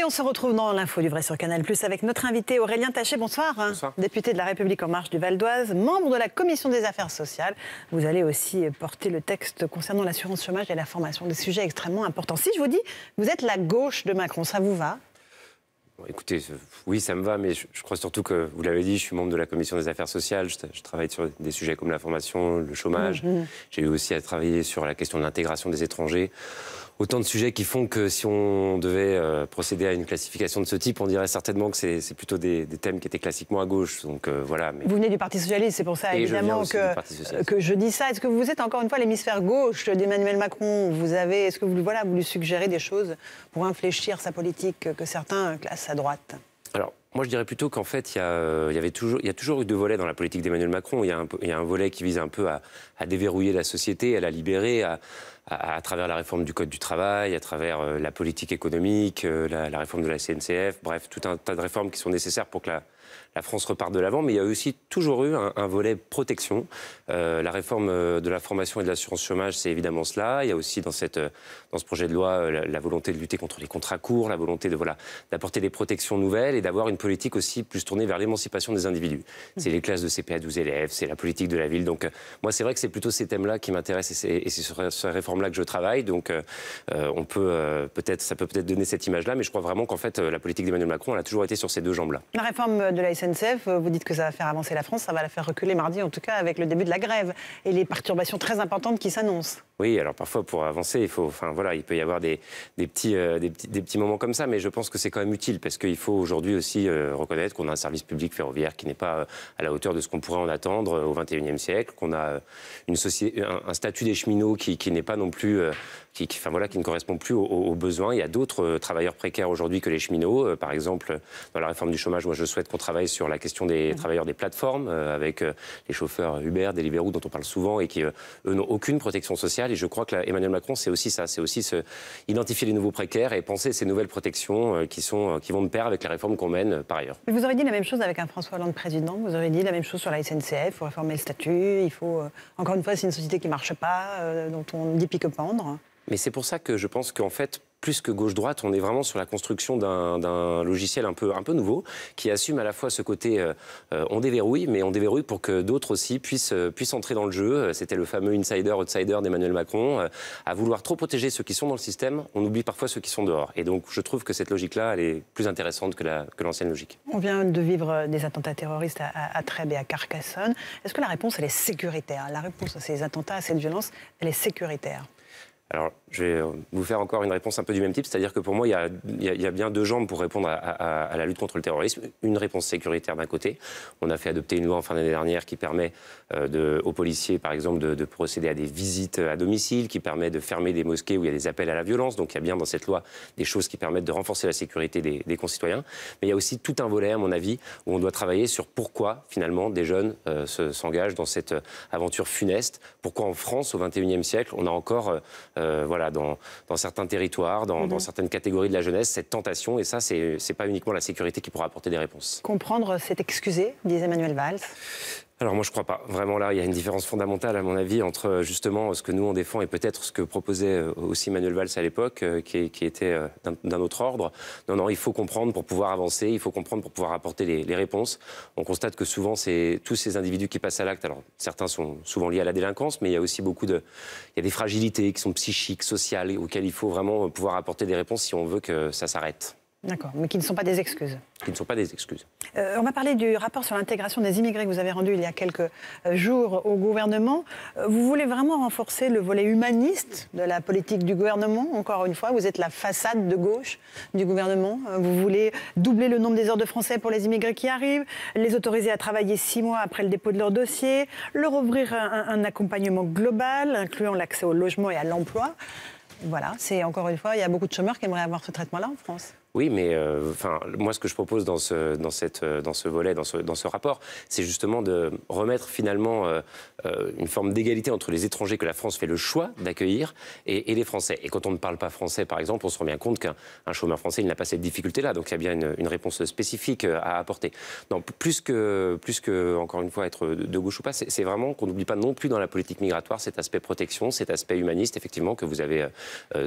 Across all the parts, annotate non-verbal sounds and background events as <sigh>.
Et on se retrouve dans l'info du vrai sur Canal Plus avec notre invité Aurélien Taché. Bonsoir. Bonsoir. Député de la République en marche du Val d'Oise, membre de la commission des affaires sociales. Vous allez aussi porter le texte concernant l'assurance chômage et la formation, des sujets extrêmement importants. Si je vous dis, vous êtes la gauche de Macron, ça vous va Écoutez, oui, ça me va, mais je, crois surtout que, vous l'avez dit, je suis membre de la commission des affaires sociales, je, travaille sur des sujets comme la formation, le chômage, mhm. j'ai eu aussi à travailler sur la question de l'intégration des étrangers. Autant de sujets qui font que si on devait euh, procéder à une classification de ce type, on dirait certainement que c'est plutôt des, thèmes qui étaient classiquement à gauche. Donc euh, voilà. Mais... Vous venez du Parti socialiste, c'est pour ça évidemment que, que je dis ça. Est-ce que vous êtes encore une fois l'hémisphère gauche d'Emmanuel Macron Vous avez, est-ce que vous voilà, voulu suggérer des choses pour infléchir sa politique que certains classent droite Alors, moi, je dirais plutôt qu'en fait, il y, a, euh, avait toujours, il y a toujours eu deux volets dans la politique d'Emmanuel Macron. Il y, a un, volet qui vise un peu à, déverrouiller la société, à la libérer, à, travers la réforme du Code du travail, à travers euh, la politique économique, euh, la, la, réforme de la CNCF, bref, tout un tas de réformes qui sont nécessaires pour que la, la France repart de l'avant, mais il y a aussi toujours eu un, volet protection. Euh, la réforme euh, de la formation et de l'assurance chômage, c'est évidemment cela. Il y a aussi dans, euh, ce projet de loi la, volonté de lutter contre les contrats courts, la volonté de voilà d'apporter des protections nouvelles et d'avoir une politique aussi plus tournée vers l'émancipation des individus. Mmh. C'est les classes de CP à 12 élèves, c'est la politique de la ville. Donc moi, c'est vrai que c'est plutôt ces thèmes-là qui m'intéressent et c'est sur ces réformes-là que je travaille. Donc on peut peut-être, ça peut peut-être donner cette image-là, mais je crois vraiment qu'en fait, la politique d'Emmanuel Macron, elle a toujours été sur ces deux jambes-là. La réforme de la euh, vous dites que ça va faire avancer la France, ça va la faire reculer mardi, en tout cas avec le début de la grève et les perturbations très importantes qui s'annoncent. Oui, alors parfois pour avancer, il faut, enfin voilà, il peut y avoir des, petits, euh, des, petits, des petits moments comme ça, mais je pense que c'est quand même utile parce qu'il faut aujourd'hui aussi euh, reconnaître qu'on a un service public ferroviaire qui n'est pas à la hauteur de ce qu'on pourrait en attendre au XXIe siècle, qu'on a un, statut des cheminots qui n'est pas non plus qui, enfin, voilà, qui ne correspond plus aux, besoins. Il y a d'autres euh, travailleurs précaires aujourd'hui que les cheminots. Euh, par exemple, dans la réforme du chômage, moi je souhaite qu'on travaille sur la question des travailleurs des plateformes, euh, avec les chauffeurs Uber, Deliveroo dont on parle souvent et qui, eux, n'ont aucune protection sociale. Et je crois que Emmanuel Macron, c'est aussi ça, c'est aussi se identifier les nouveaux précaires et penser ces nouvelles protections qui, sont, qui vont de pair avec les réformes qu'on mène par ailleurs. Vous auriez dit la même chose avec un François Hollande président, vous auriez dit la même chose sur la SNCF, il faut réformer le statut, il faut, encore une fois, c'est une société qui ne marche pas, dont on dit pique-pendre. Mais c'est pour ça que je pense qu'en fait, plus que gauche-droite, on est vraiment sur la construction d'un logiciel un peu, nouveau qui assume à la fois ce côté euh, euh, on déverrouille, mais on déverrouille pour que d'autres aussi puissent, euh, entrer dans le jeu. C'était le fameux insider-outsider d'Emmanuel Macron. à vouloir trop protéger ceux qui sont dans le système, on oublie parfois ceux qui sont dehors. Et donc je trouve que cette logique-là, elle est plus intéressante que l'ancienne logique. On vient de vivre des attentats terroristes à, à Trèbes et à Carcassonne. Est-ce que la réponse, elle est sécuritaire La réponse à ces attentats, à cette violence, elle est sécuritaire alors, je vais euh, vous faire encore une réponse un peu du même type, c'est-à-dire que pour moi, il y, a, bien deux jambes pour répondre à, la lutte contre le terrorisme. Une réponse sécuritaire d'un côté. On a fait adopter une loi en fin d'année dernière qui permet euh, de, aux policiers, par exemple, de, procéder à des visites euh, à domicile, qui permet de fermer des mosquées où il y a des appels à la violence. Donc, il y a bien dans cette loi des choses qui permettent de renforcer la sécurité des, concitoyens. Mais il y a aussi tout un volet, à mon avis, où on doit travailler sur pourquoi, finalement, des jeunes se s'engagent dans cette aventure funeste. Pourquoi en France, au 21e siècle, on a encore... Euh, voilà, dans, certains territoires, dans, mhm. certaines catégories de la jeunesse, cette tentation. Et ça, c'est n'est pas uniquement la sécurité qui pourra apporter des réponses. Comprendre, c'est excuser, disait Emmanuel Valls alors moi je crois pas. Vraiment là, il y a une différence fondamentale à mon avis entre euh, justement ce que nous on défend et peut-être ce que proposait euh, aussi Manuel Valls à l'époque, euh, qui, était d'un autre ordre. Non, non, il faut comprendre pour pouvoir avancer, il faut comprendre pour pouvoir apporter les, les réponses. On constate que souvent c'est tous ces individus qui passent à l'acte. Alors certains sont souvent liés à la délinquance, mais il y a aussi beaucoup de, il y a des fragilités qui sont psychiques, sociales, auxquelles il faut vraiment pouvoir apporter des réponses si on veut que ça s'arrête. D'accord, mais qui ne sont pas des excuses. Qui ne sont pas des excuses. Euh, on va parler du rapport sur l'intégration des immigrés que vous avez rendu il y a quelques euh, jours au gouvernement. Euh, vous voulez vraiment renforcer le volet humaniste de la politique du gouvernement. Encore une fois, vous êtes la façade de gauche du gouvernement. Vous voulez doubler le nombre des heures de français pour les immigrés qui arrivent, les autoriser à travailler six mois après le dépôt de leur dossier, leur ouvrir un, un accompagnement global, incluant l'accès au logement et à l'emploi. Voilà, c'est encore une fois, il y a beaucoup de chômeurs qui aimeraient avoir ce traitement-là en France. Oui, mais euh, enfin, moi, ce que je propose dans ce, dans cette, euh, dans ce volet, dans ce, dans ce rapport, c'est justement de remettre finalement euh, une forme d'égalité entre les étrangers que la France fait le choix d'accueillir et, et, les Français. Et quand on ne parle pas français, par exemple, on se rend bien compte qu'un chômeur français, il n'a pas cette difficulté-là. Donc, il y a bien une, une, réponse spécifique à apporter. Non, plus que, plus que encore une fois, être de gauche ou pas, c'est vraiment qu'on n'oublie pas non plus dans la politique migratoire cet aspect protection, cet aspect humaniste, effectivement, que vous avez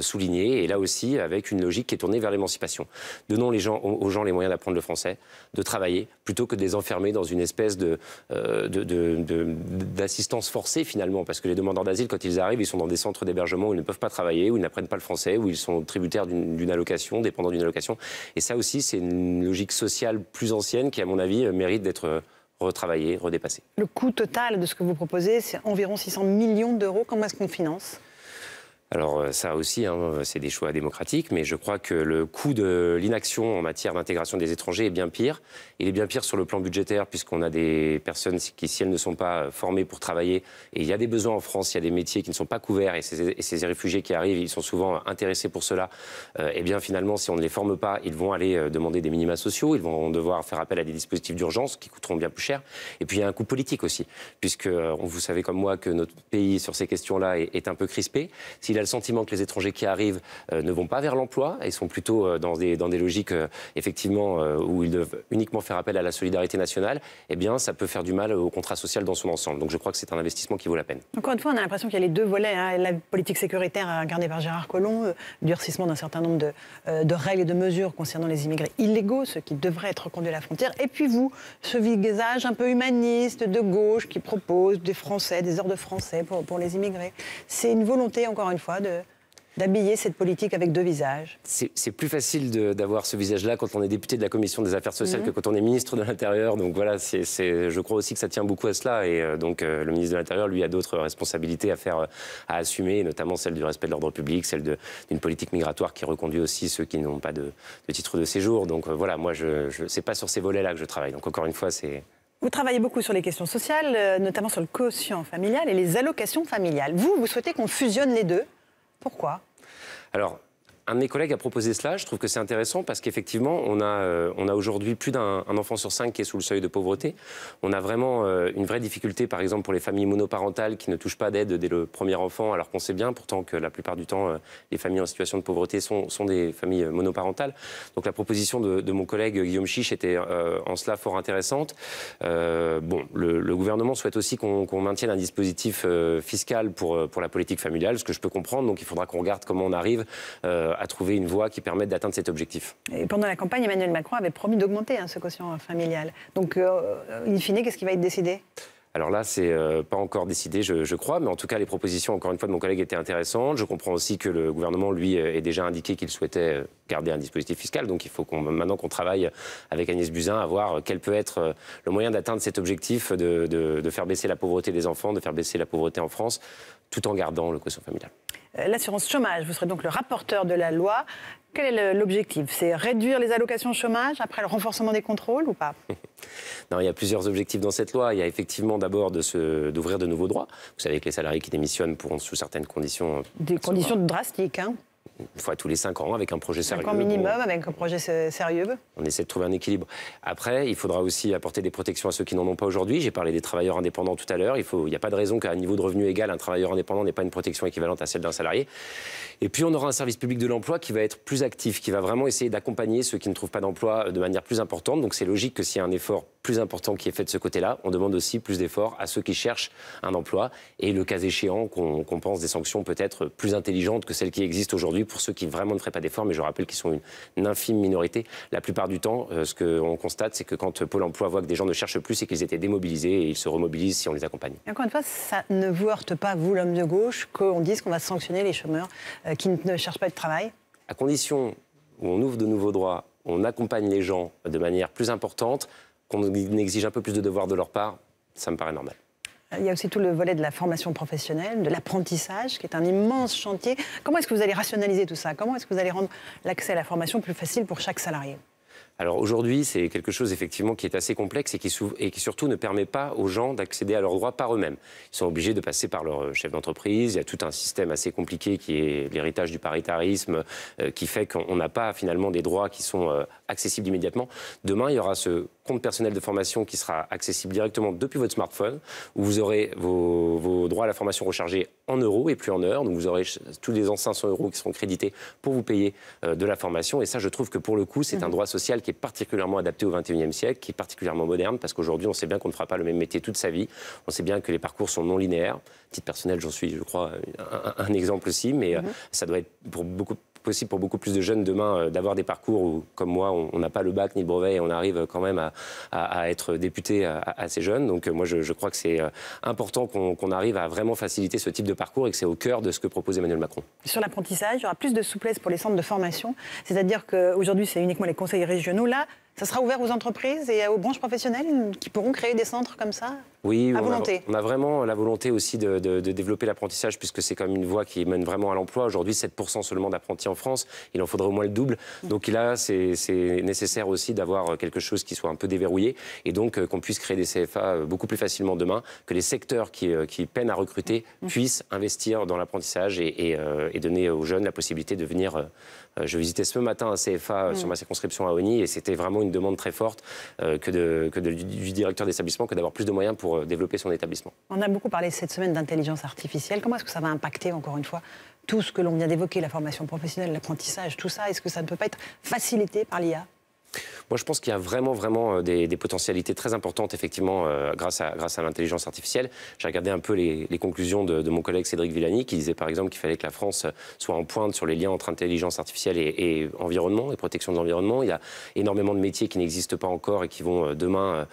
souligné. Et là aussi, avec une logique qui est tournée vers l'émancipation. Donnons aux gens les moyens d'apprendre le français, de travailler, plutôt que de les enfermer dans une espèce euh, d'assistance forcée finalement. Parce que les demandeurs d'asile, quand ils arrivent, ils sont dans des centres d'hébergement où ils ne peuvent pas travailler, où ils n'apprennent pas le français, où ils sont tributaires d'une, allocation, dépendants d'une allocation. Et ça aussi, c'est une logique sociale plus ancienne qui, à mon avis, mérite d'être retravaillée, redépassée. Le coût total de ce que vous proposez, c'est environ 600 millions d'euros. Comment est-ce qu'on finance alors euh, ça aussi, hein, c'est des choix démocratiques, mais je crois que le coût de l'inaction en matière d'intégration des étrangers est bien pire. Il est bien pire sur le plan budgétaire, puisqu'on a des personnes qui, si elles ne sont pas euh, formées pour travailler, et il y a des besoins en France, il y a des métiers qui ne sont pas couverts, et ces, réfugiés qui arrivent, ils sont souvent intéressés pour cela. et euh, eh bien finalement, si on ne les forme pas, ils vont aller demander des minima sociaux, ils vont devoir faire appel à des dispositifs d'urgence qui coûteront bien plus cher. Et puis il y a un coût politique aussi, puisque vous savez comme moi que notre pays sur ces questions-là est, est un peu crispé. S'il le sentiment que les étrangers qui arrivent euh, ne vont pas vers l'emploi et sont plutôt euh, dans des, dans des logiques, euh, effectivement, où ils doivent uniquement faire appel à la solidarité nationale, eh bien, ça peut faire du mal au contrat social dans son ensemble. Donc, je crois que c'est un investissement qui vaut la peine. Encore une fois, on a l'impression qu'il y a les deux volets. Hein. la politique sécuritaire incarnée par Gérard Collomb, durcissement d'un certain nombre de, règles et de mesures concernant les immigrés illégaux, ceux qui devraient être conduits à la frontière. Et puis vous, ce visage un peu humaniste de gauche qui propose des Français, des heures de Français pour les immigrés. C'est une volonté, encore une fois, de d'habiller cette politique avec deux visages C'est plus facile d'avoir ce visage-là quand on est député de la commission des affaires sociales mmh. que quand on est ministre de l'Intérieur. Donc voilà, je crois aussi que ça tient beaucoup à cela. Et euh, donc euh, le ministre de l'Intérieur, lui, a d'autres responsabilités à faire, euh, à assumer, notamment celle du respect de l'ordre public, celle d'une politique migratoire qui reconduit aussi ceux qui n'ont pas de, titre de séjour. Donc voilà, moi, je, je pas sur ces volets-là que je travaille. Donc encore une fois, c'est vous travaillez beaucoup sur les questions sociales, notamment sur le quotient familial et les allocations familiales. Vous, vous souhaitez qu'on fusionne les deux pourquoi Alors, un de mes collègues a proposé cela. Je trouve que c'est intéressant parce qu'effectivement, on a, euh, on a aujourd'hui plus d'un enfant sur cinq qui est sous le seuil de pauvreté. On a vraiment euh, une vraie difficulté, par exemple, pour les familles monoparentales qui ne touchent pas d'aide dès le premier enfant, alors qu'on sait bien pourtant que la plupart du temps, euh, les familles en situation de pauvreté sont, sont des familles monoparentales. Donc la proposition de, de mon collègue Guillaume Chiche était en cela fort intéressante. bon, le, le, gouvernement souhaite aussi qu'on maintienne un dispositif fiscal pour, pour la politique familiale, ce que je peux comprendre. Donc il faudra qu'on regarde comment on arrive. Euh, à trouver une voie qui permette d'atteindre cet objectif. Et pendant la campagne, Emmanuel Macron avait promis d'augmenter hein, ce quotient familial. Donc, euh, euh, in fine, qu'est-ce qui va être décidé alors là, c'est pas encore décidé, je, crois, mais en tout cas, les propositions, encore une fois, de mon collègue étaient intéressantes. Je comprends aussi que le gouvernement, lui, ait déjà indiqué qu'il souhaitait garder un dispositif fiscal. Donc il faut maintenant qu'on travaille avec Agnès Buzyn à voir quel peut être le moyen d'atteindre cet objectif de faire baisser la pauvreté des enfants, de faire baisser la pauvreté en France, tout en gardant le quotient familial. Euh, l'assurance chômage. Vous serez donc le rapporteur de la loi. Quel est l'objectif C'est réduire les allocations chômage après le renforcement des contrôles ou pas <laughs> Non, il y a plusieurs objectifs dans cette loi. Il y a effectivement d'abord d'ouvrir de, nouveaux droits. Vous savez que les salariés qui démissionnent pourront sous certaines conditions... Euh, des conditions drastiques, hein une fois tous les 5 ans avec un projet sérieux. Un minimum avec un projet sérieux. On essaie de trouver un équilibre. Après, il faudra aussi apporter des protections à ceux qui n'en ont pas aujourd'hui. J'ai parlé des travailleurs indépendants tout à l'heure. Il n'y a pas de raison qu'à un niveau de revenu égal, un travailleur indépendant n'ait pas une protection équivalente à celle d'un salarié. Et puis, on aura un service public de l'emploi qui va être plus actif, qui va vraiment essayer d'accompagner ceux qui ne trouvent pas d'emploi euh, de manière plus importante. Donc, c'est logique que s'il y a un effort plus important qui est fait de ce côté-là, on demande aussi plus d'efforts à ceux qui cherchent un emploi. Et le cas échéant, qu'on pense des sanctions peut-être plus intelligentes que celles qui existent aujourd'hui pour ceux qui vraiment ne feraient pas d'efforts, mais je rappelle qu'ils sont une, infime minorité. La plupart du temps, euh, ce qu'on constate, c'est que quand Pôle emploi voit que des gens ne cherchent plus, c'est qu'ils étaient démobilisés et ils se remobilisent si on les accompagne. Encore une fois, ça ne vous heurte pas, vous, l'homme de gauche, qu'on dise qu'on va sanctionner les chômeurs euh, qui ne cherchent pas de travail À condition où on ouvre de nouveaux droits, on accompagne les gens de manière plus importante, qu'on exige un peu plus de devoirs de leur part, ça me paraît normal. Euh, il y a aussi tout le volet de la formation professionnelle, de l'apprentissage, qui est un immense chantier. Comment est-ce que vous allez rationaliser tout ça Comment est-ce que vous allez rendre l'accès à la formation plus facile pour chaque salarié alors aujourd'hui, c'est quelque chose effectivement qui est assez complexe et qui, surtout ne permet pas aux gens d'accéder à leurs droits par eux-mêmes. Ils sont obligés de passer par leur euh, chef d'entreprise. Il y a tout un système assez compliqué qui est l'héritage du paritarisme, euh, qui fait qu'on n'a pas finalement des droits qui sont accessibles immédiatement. Demain, il y aura ce compte personnel de formation qui sera accessible directement depuis votre smartphone, où vous aurez vos, droits à la formation rechargés en euros et plus en heures. Donc vous aurez tous les ans 500 euros qui seront crédités pour vous payer euh, de la formation. Et ça, je trouve que pour le coup, c'est un mmh. droit social qui est particulièrement adapté au 21e siècle, qui est particulièrement moderne, parce qu'aujourd'hui, on sait bien qu'on ne fera pas le même métier toute sa vie. On sait bien que les parcours sont non linéaires. Petite personnel, j'en suis, je crois, un, exemple aussi, mais euh, mmh. ça doit être pour beaucoup possible pour beaucoup plus de jeunes demain euh, d'avoir des parcours où, comme moi, on n'a pas le bac ni le brevet et on arrive quand même à, être député assez jeune. Donc euh, moi, je, crois que c'est euh, important qu'on arrive à vraiment faciliter ce type de parcours et que c'est au cœur de ce que propose Emmanuel Macron. Sur l'apprentissage, il y aura plus de souplesse pour les centres de formation, c'est-à-dire qu'aujourd'hui, c'est uniquement les conseils régionaux. Là, ça sera ouvert aux entreprises et aux branches professionnelles qui pourront créer des centres comme ça oui, on, volonté. A, on a vraiment la volonté aussi de, développer l'apprentissage puisque c'est quand même une voie qui mène vraiment à l'emploi. Aujourd'hui, 7% seulement d'apprentis en France, il en faudrait au moins le double. Donc là, c'est nécessaire aussi d'avoir quelque chose qui soit un peu déverrouillé et donc euh, qu'on puisse créer des CFA euh, beaucoup plus facilement demain, que les secteurs qui, euh, peinent à recruter mm. puissent investir dans l'apprentissage et, donner aux jeunes la possibilité de venir. je visitais ce matin un CFA mm. sur ma circonscription à Oni et c'était vraiment une demande très forte euh, que, que du directeur d'établissement que d'avoir plus de moyens pour euh, développer son établissement. On a beaucoup parlé cette semaine d'intelligence artificielle. Comment est-ce que ça va impacter, encore une fois, tout ce que l'on vient d'évoquer, la formation professionnelle, l'apprentissage, tout ça Est-ce que ça ne peut pas être facilité par l'IA moi, je pense qu'il y a vraiment, vraiment euh, des, potentialités très importantes, effectivement, euh, grâce à, grâce à l'intelligence artificielle. J'ai regardé un peu les, conclusions de, mon collègue Cédric Villani, qui disait, par exemple, qu'il fallait que la France soit en pointe sur les liens entre intelligence artificielle et, environnement, et protection de l'environnement. Il y a énormément de métiers qui n'existent pas encore et qui vont euh, demain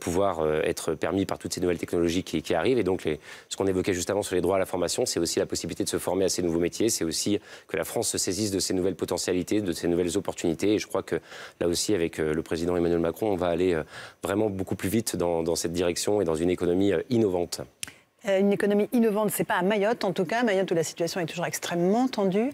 pouvoir être permis par toutes ces nouvelles technologies qui, arrivent. Et donc, les, ce qu'on évoquait juste avant sur les droits à la formation, c'est aussi la possibilité de se former à ces nouveaux métiers, c'est aussi que la France se saisisse de ces nouvelles potentialités, de ces nouvelles opportunités. Et je crois que là aussi, avec euh, le président Emmanuel Macron, on va aller euh, vraiment beaucoup plus vite dans, cette direction et dans une économie euh, innovante. Une économie innovante, ce n'est pas à Mayotte en tout cas, Mayotte où la situation est toujours extrêmement tendue.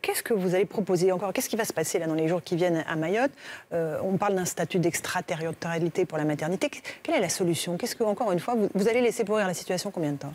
qu'est-ce que vous allez proposer encore Qu'est-ce qui va se passer là dans les jours qui viennent à Mayotte On parle d'un statut d'extraterritorialité pour la maternité. Quelle est la solution Qu'est-ce que encore une fois vous allez laisser pourrir la situation combien de temps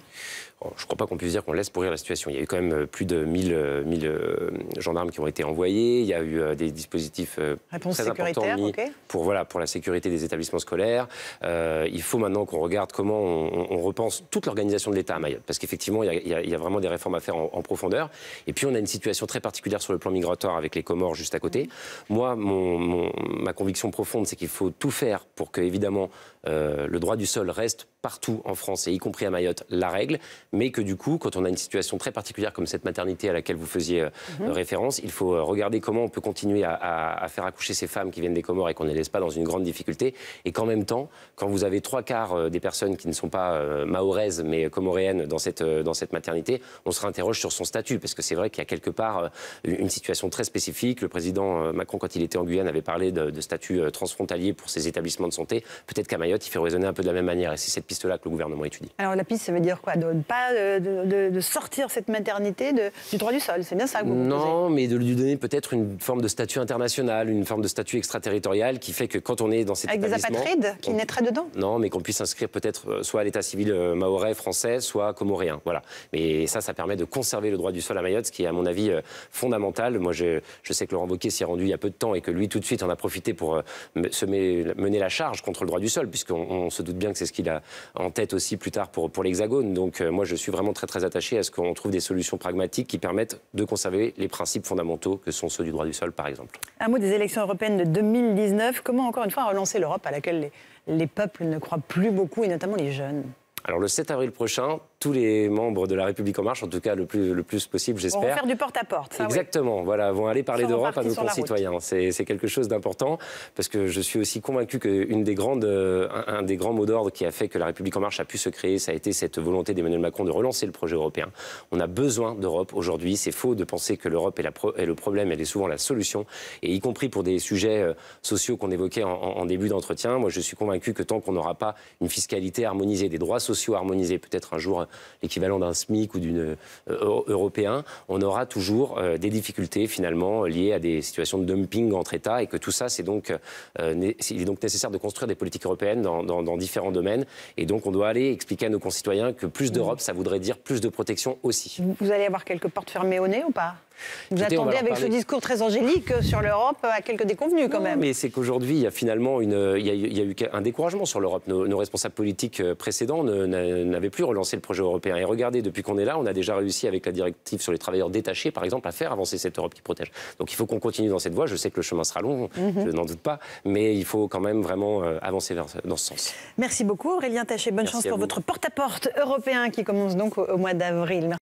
Oh, je ne crois pas qu'on puisse dire qu'on laisse pourrir la situation. Il y a eu quand même euh, plus de 1000, euh, euh, gendarmes qui ont été envoyés. Il y a eu des dispositifs très importants pour, la sécurité des établissements scolaires. il faut maintenant qu'on regarde comment on, repense toute l'organisation de l'État à Mayotte. Parce qu'effectivement, il, y a vraiment des réformes à faire en, profondeur. Et puis, on a une situation très particulière sur le plan migratoire avec les Comores juste à côté. Moi, ma conviction profonde, c'est qu'il faut tout faire pour que, évidemment, euh, le droit du sol reste partout en France et y compris à Mayotte la règle, mais que du coup, quand on a une situation très particulière comme cette maternité à laquelle vous faisiez euh, mhm. référence, il faut euh, regarder comment on peut continuer à, faire accoucher ces femmes qui viennent des Comores et qu'on ne les laisse pas dans une grande difficulté, et qu'en même temps, quand vous avez trois quarts des personnes qui ne sont pas maoraises mais comoréennes dans cette, dans cette maternité, on se réinterroge sur son statut, parce que c'est vrai qu'il y a quelque part une situation très spécifique. Le président Macron, quand il était en Guyane, avait parlé de, de statut transfrontalier pour ces établissements de santé. Peut-être qu'à Mayotte, il fait raisonner un peu de la même manière. Et c'est cette piste-là que le gouvernement étudie. Alors la piste, ça veut dire quoi De ne pas euh, de, sortir cette maternité du droit du sol, c'est bien ça que vous Non, mais de lui donner peut-être une forme de statut international, une forme de statut extraterritorial qui fait que quand on est dans cette Avec Avec des apatrides qui naîtraient dedans Non, mais qu'on puisse s'inscrire peut-être euh, soit à l'état civil euh, maorais, français, soit comoréen, Voilà. Mais ça, ça permet de conserver le droit du sol à Mayotte, ce qui est à mon avis fondamental. Moi, je, sais que Laurent Wauquiez s'y est rendu il y a peu de temps et que lui, tout de suite, en a profité pour mener la charge contre le droit du sol puisqu'on se doute bien que c'est ce qu'il a en tête aussi plus tard pour, pour l'Hexagone. Donc euh, moi, je suis vraiment très très attaché à ce qu'on trouve des solutions pragmatiques qui permettent de conserver les principes fondamentaux que sont ceux du droit du sol, par exemple. Un mot des élections européennes de 2019. Comment, encore une fois, relancer l'Europe à laquelle les, les peuples ne croient plus beaucoup, et notamment les jeunes alors le 7 avril prochain, tous les membres de la République en marche, en tout cas le plus, le plus possible, j'espère. Vont faire du porte-à-porte. Exactement, voilà, vont aller parler d'Europe à nos concitoyens. C'est quelque chose d'important parce que je suis aussi convaincu qu'un des grandes, euh, un, des grands mots d'ordre qui a fait que la République en marche a pu se créer, ça a été cette volonté d'Emmanuel Macron de relancer le projet européen. On a besoin d'Europe aujourd'hui. C'est faux de penser que l'Europe est, le problème, elle est souvent la solution, et y compris pour des sujets euh, sociaux qu'on évoquait en début d'entretien. Moi, je suis convaincu que tant qu'on n'aura pas une fiscalité harmonisée, des droits sociaux harmonisés, peut-être un jour l'équivalent d'un SMIC ou d'une euh, européen, on aura toujours euh, des difficultés finalement liées à des situations de dumping entre États et que tout ça, c'est donc, euh, il est donc nécessaire de construire des politiques européennes dans, dans, différents domaines. Et donc, on doit aller expliquer à nos concitoyens que plus d'Europe, ça voudrait dire plus de protection aussi. Vous allez avoir quelques portes fermées au nez ou pas vous attendez avec ce discours très angélique euh, sur l'Europe euh, à quelques déconvenus quand même. Mais c'est qu'aujourd'hui, il y a finalement une, il y a, eu un découragement sur l'Europe. Nos, responsables politiques euh, précédents n'avaient plus relancé le projet européen. Et regardez, depuis qu'on est là, on a déjà réussi avec la directive sur les travailleurs détachés, par exemple, à faire avancer cette Europe qui protège. Donc il faut qu'on continue dans cette voie. Je sais que le chemin sera long, mhm. je n'en doute pas, mais il faut quand même vraiment avancer dans ce sens. Merci beaucoup Aurélien Taché. Bonne chance pour votre porte-à-porte européen qui commence donc au, au mois d'avril.